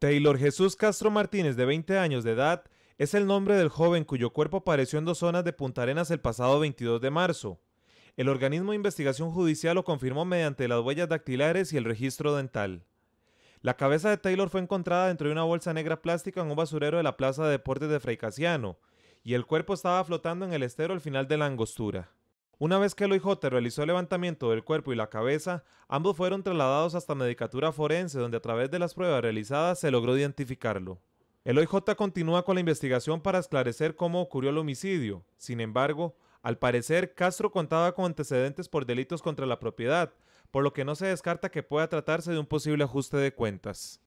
Taylor Jesús Castro Martínez, de 20 años de edad, es el nombre del joven cuyo cuerpo apareció en dos zonas de Punta Arenas el pasado 22 de marzo. El organismo de investigación judicial lo confirmó mediante las huellas dactilares y el registro dental. La cabeza de Taylor fue encontrada dentro de una bolsa negra plástica en un basurero de la Plaza de Deportes de Casiano, y el cuerpo estaba flotando en el estero al final de la angostura. Una vez que el OIJ realizó el levantamiento del cuerpo y la cabeza, ambos fueron trasladados hasta Medicatura Forense, donde a través de las pruebas realizadas se logró identificarlo. El OIJ continúa con la investigación para esclarecer cómo ocurrió el homicidio. Sin embargo, al parecer, Castro contaba con antecedentes por delitos contra la propiedad, por lo que no se descarta que pueda tratarse de un posible ajuste de cuentas.